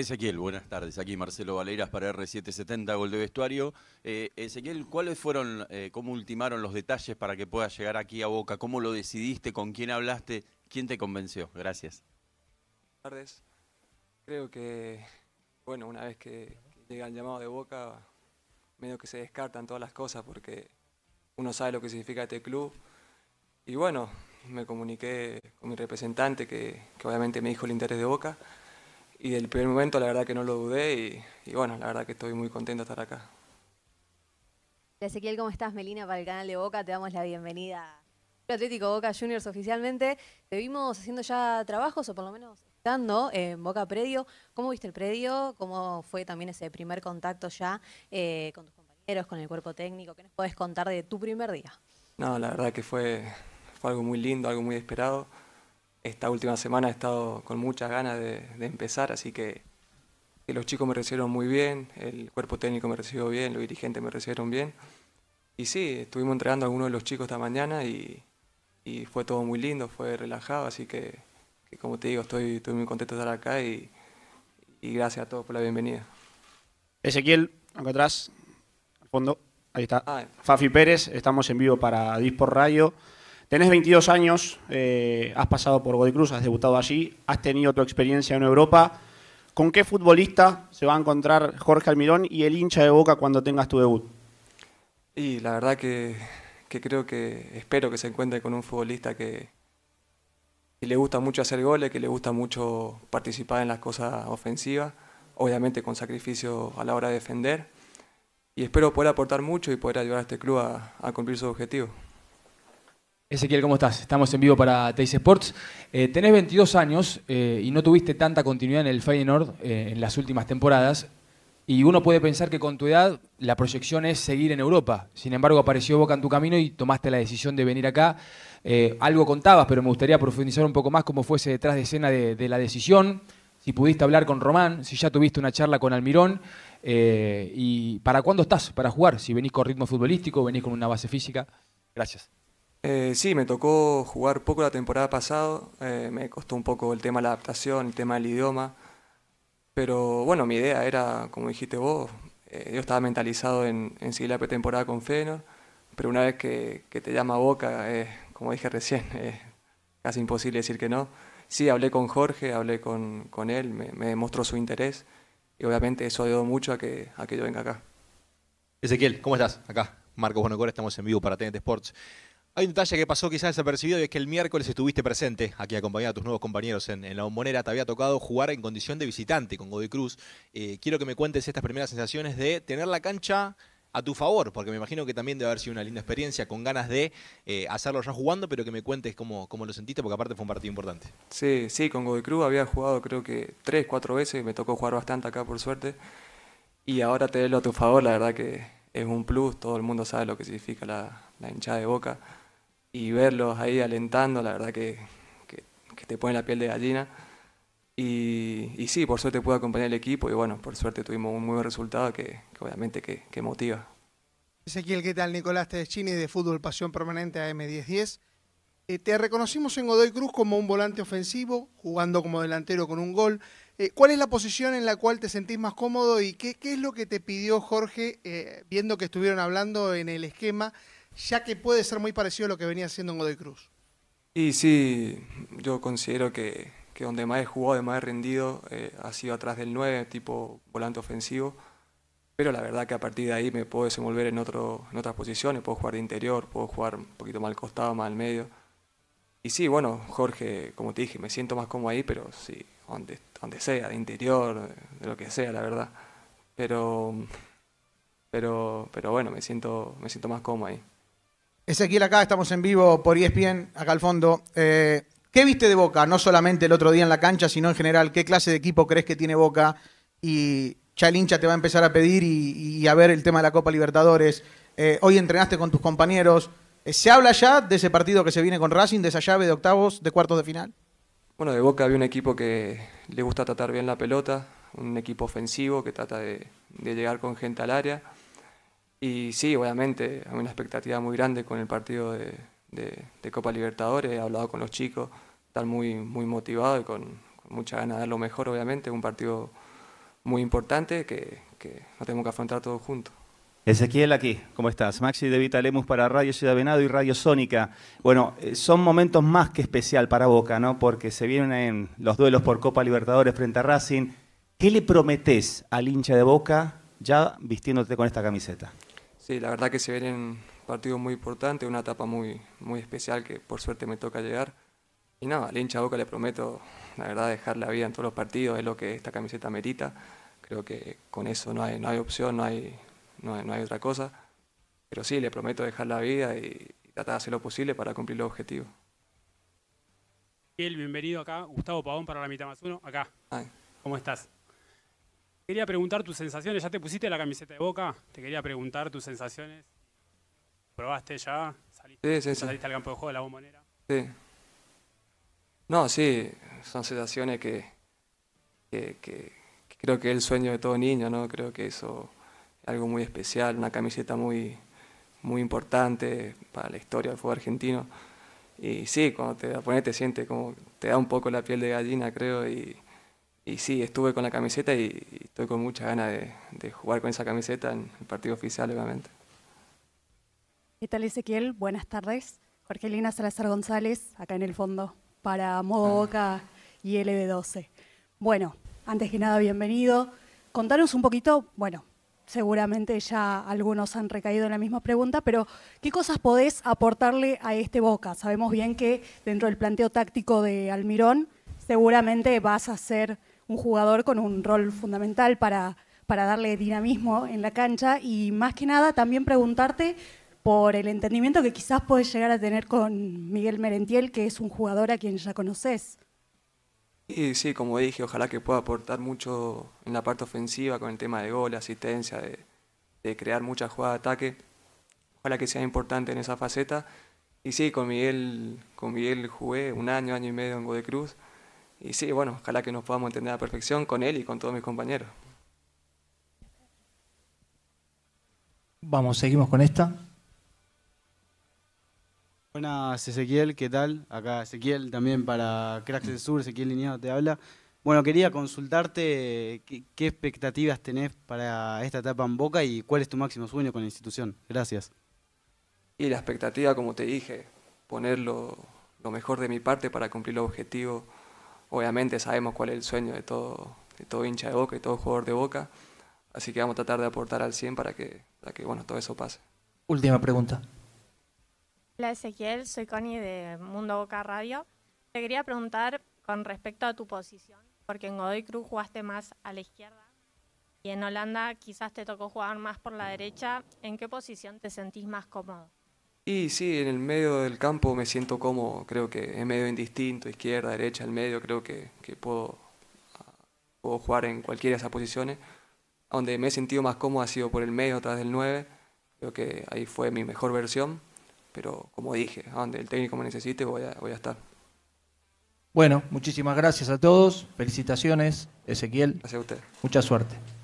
Ezequiel, buenas tardes. Aquí Marcelo Valeras para R770, Gol de Vestuario. Eh, Ezequiel, ¿cuáles fueron, eh, cómo ultimaron los detalles para que puedas llegar aquí a Boca? ¿Cómo lo decidiste? ¿Con quién hablaste? ¿Quién te convenció? Gracias. Buenas tardes. Creo que, bueno, una vez que, llega el llamado de Boca, medio que se descartan todas las cosas porque uno sabe lo que significa este club. Y bueno, me comuniqué con mi representante que, que obviamente me dijo el interés de Boca y del primer momento la verdad que no lo dudé y, bueno, la verdad que estoy muy contento de estar acá. Ezequiel, ¿cómo estás? Melina para el canal de Boca, te damos la bienvenida. Atlético Boca Juniors oficialmente, te vimos haciendo ya trabajos o por lo menos estando en Boca Predio. ¿Cómo viste el predio? ¿Cómo fue también ese primer contacto ya eh, con tus compañeros, con el cuerpo técnico? ¿Qué nos podés contar de tu primer día? No, la verdad que fue, fue algo muy lindo, algo muy esperado esta última semana he estado con muchas ganas de, empezar, así que, los chicos me recibieron muy bien, el cuerpo técnico me recibió bien, los dirigentes me recibieron bien. Y sí, estuvimos entregando a algunos de los chicos esta mañana y, fue todo muy lindo, fue relajado, así que, como te digo, estoy, muy contento de estar acá y, gracias a todos por la bienvenida. Ezequiel, acá atrás, al fondo, ahí está. Ah, Fafi Pérez, estamos en vivo para Dispor Radio. Tenés 22 años, eh, has pasado por Godoy Cruz, has debutado allí, has tenido tu experiencia en Europa. ¿Con qué futbolista se va a encontrar Jorge Almirón y el hincha de Boca cuando tengas tu debut? Y la verdad que, creo que espero que se encuentre con un futbolista que, le gusta mucho hacer goles, que le gusta mucho participar en las cosas ofensivas, obviamente con sacrificio a la hora de defender. Y espero poder aportar mucho y poder ayudar a este club a, a cumplir su objetivo. Ezequiel, ¿cómo estás? Estamos en vivo para Teis Sports. Eh, tenés 22 años eh, y no tuviste tanta continuidad en el Feyenoord eh, en las últimas temporadas. Y uno puede pensar que con tu edad la proyección es seguir en Europa. Sin embargo, apareció Boca en tu camino y tomaste la decisión de venir acá. algo contabas, pero me gustaría profundizar un poco más cómo fuese detrás de escena de, de la decisión, si pudiste hablar con Román, si ya tuviste una charla con Almirón y para cuándo estás para jugar, si venís con ritmo futbolístico, venís con una base física. Gracias. Eh, sí, me tocó jugar poco la temporada pasada, eh, me costó un poco el tema de la adaptación, el tema del idioma, pero bueno, mi idea era, como dijiste vos, eh, yo estaba mentalizado en, en, seguir la pretemporada con Fenor, pero una vez que, te llama Boca, como dije recién, es casi imposible decir que no. Sí, hablé con Jorge, hablé con, él, me, mostró su interés y obviamente eso ayudó mucho a que, a que yo venga acá. Ezequiel, ¿cómo estás? Acá, Marcos Buenocora, estamos en vivo para TNT Sports. Hay un detalle que pasó quizás desapercibido y es que el miércoles estuviste presente aquí acompañado a tus nuevos compañeros en, la bombonera. Te había tocado jugar en condición de visitante con Godoy Cruz. Eh, quiero que me cuentes estas primeras sensaciones de tener la cancha a tu favor, porque me imagino que también debe haber sido una linda experiencia con ganas de eh, hacerlo ya jugando, pero que me cuentes cómo, cómo, lo sentiste, porque aparte fue un partido importante. Sí, sí, con Godoy Cruz había jugado creo que tres, cuatro veces, me tocó jugar bastante acá por suerte, y ahora tenerlo a tu favor, la verdad que es un plus, todo el mundo sabe lo que significa la hinchada de boca y verlos ahí alentando, la verdad que, te pone la piel de gallina. Y, sí, por suerte pude acompañar al equipo y bueno, por suerte tuvimos un muy buen resultado que, obviamente que, que motiva. Ezequiel, ¿qué tal? Nicolás Tedeschini de Fútbol Pasión Permanente AM1010. Eh, te reconocimos en Godoy Cruz como un volante ofensivo, jugando como delantero con un gol. Eh, ¿Cuál es la posición en la cual te sentís más cómodo y qué, es lo que te pidió Jorge, eh, viendo que estuvieron hablando en el esquema ya que puede ser muy parecido a lo que venía haciendo en Godoy Cruz. Y sí, yo considero que, donde más he jugado, donde más he rendido, eh, ha sido atrás del 9, tipo volante ofensivo. Pero la verdad que a partir de ahí me puedo desenvolver en, otro, en otras posiciones, puedo jugar de interior, puedo jugar un poquito más al costado, más al medio. Y sí, bueno, Jorge, como te dije, me siento más cómodo ahí, pero sí, donde, donde sea, de interior, de lo que sea, la verdad. Pero, pero, pero bueno, me siento, me siento más cómodo ahí. Ezequiel acá, estamos en vivo por ESPN, acá al fondo. Eh, ¿Qué viste de Boca? No solamente el otro día en la cancha, sino en general. ¿Qué clase de equipo crees que tiene Boca? Y ya el hincha te va a empezar a pedir y, a ver el tema de la Copa Libertadores. Eh, hoy entrenaste con tus compañeros. Eh, ¿Se habla ya de ese partido que se viene con Racing, de esa llave de octavos, de cuartos de final? Bueno, de Boca había un equipo que le gusta tratar bien la pelota, un equipo ofensivo que trata de llegar con gente al área y sí, obviamente, hay una expectativa muy grande con el partido de, Copa Libertadores. He hablado con los chicos, están muy, muy motivados y con, mucha ganas de dar lo mejor, obviamente. Un partido muy importante que, no tenemos que afrontar todos juntos. Ezequiel aquí, ¿cómo estás? Maxi de Vitalemus para Radio Ciudad Venado y Radio Sónica. Bueno, eh, son momentos más que especial para Boca, ¿no? Porque se vienen los duelos por Copa Libertadores frente a Racing. ¿Qué le prometes al hincha de Boca ya vistiéndote con esta camiseta? Sí, la verdad que se vienen partidos muy importantes, una etapa muy, muy especial que por suerte me toca llegar. Y nada, al hincha Boca le prometo, la verdad, dejar la vida en todos los partidos, es lo que esta camiseta merita. Creo que con eso no hay, no hay opción, no hay, no hay, otra cosa. Pero sí, le prometo dejar la vida y, tratar de hacer lo posible para cumplir los objetivos. Bienvenido acá, Gustavo Pavón para la mitad más uno, acá. ¿Cómo estás? Quería preguntar tus sensaciones. ¿Ya te pusiste la camiseta de boca? Te quería preguntar tus sensaciones. ¿Probaste ya? ¿Saliste, saliste al campo de juego de la bombonera? Sí. No, sí, son sensaciones que, que, creo que es el sueño de todo niño, ¿no? Creo que eso es algo muy especial, una camiseta muy, muy importante para la historia del fútbol argentino. Y sí, cuando te la pones te sientes como, te da un poco la piel de gallina, creo, y, y sí, estuve con la camiseta y, estoy con mucha ganas de, jugar con esa camiseta en el partido oficial, obviamente. ¿Qué tal Ezequiel? Buenas tardes. Jorgelina Salazar González, acá en el fondo, para Modo ah. Boca y LB12. Bueno, antes que nada, bienvenido. Contanos un poquito, bueno, seguramente ya algunos han recaído en la misma pregunta, pero ¿qué cosas podés aportarle a este Boca? Sabemos bien que dentro del planteo táctico de Almirón, seguramente vas a ser un jugador con un rol fundamental para, para darle dinamismo en la cancha y más que nada también preguntarte por el entendimiento que quizás puedes llegar a tener con Miguel Merentiel, que es un jugador a quien ya conoces. Y sí, como dije, ojalá que pueda aportar mucho en la parte ofensiva con el tema de gol, asistencia, de, crear mucha jugada de ataque. Ojalá que sea importante en esa faceta. Y sí, con Miguel, con Miguel jugué un año, año y medio en Godecruz. Cruz y sí, bueno, ojalá que nos podamos entender a la perfección con él y con todos mis compañeros. Vamos, seguimos con esta. Buenas, Ezequiel, ¿qué tal? Acá Ezequiel también para Cracks del Sur, Ezequiel Lineado te habla. Bueno, quería consultarte qué, expectativas tenés para esta etapa en Boca y cuál es tu máximo sueño con la institución. Gracias. Y la expectativa, como te dije, poner lo, lo mejor de mi parte para cumplir los objetivos Obviamente sabemos cuál es el sueño de todo, de todo hincha de boca y todo jugador de boca. Así que vamos a tratar de aportar al 100 para que, para que bueno, todo eso pase. Última pregunta. Hola Ezequiel, soy Connie de Mundo Boca Radio. Te quería preguntar con respecto a tu posición, porque en Godoy Cruz jugaste más a la izquierda y en Holanda quizás te tocó jugar más por la derecha. ¿En qué posición te sentís más cómodo? Sí, sí, en el medio del campo me siento cómodo, creo que es medio indistinto, izquierda, derecha, el medio, creo que, puedo, ah, puedo jugar en cualquiera de esas posiciones. Donde me he sentido más cómodo ha sido por el medio, atrás del 9, creo que ahí fue mi mejor versión, pero como dije, donde el técnico me necesite voy a, voy a estar. Bueno, muchísimas gracias a todos, felicitaciones, Ezequiel. Gracias a usted. Mucha suerte.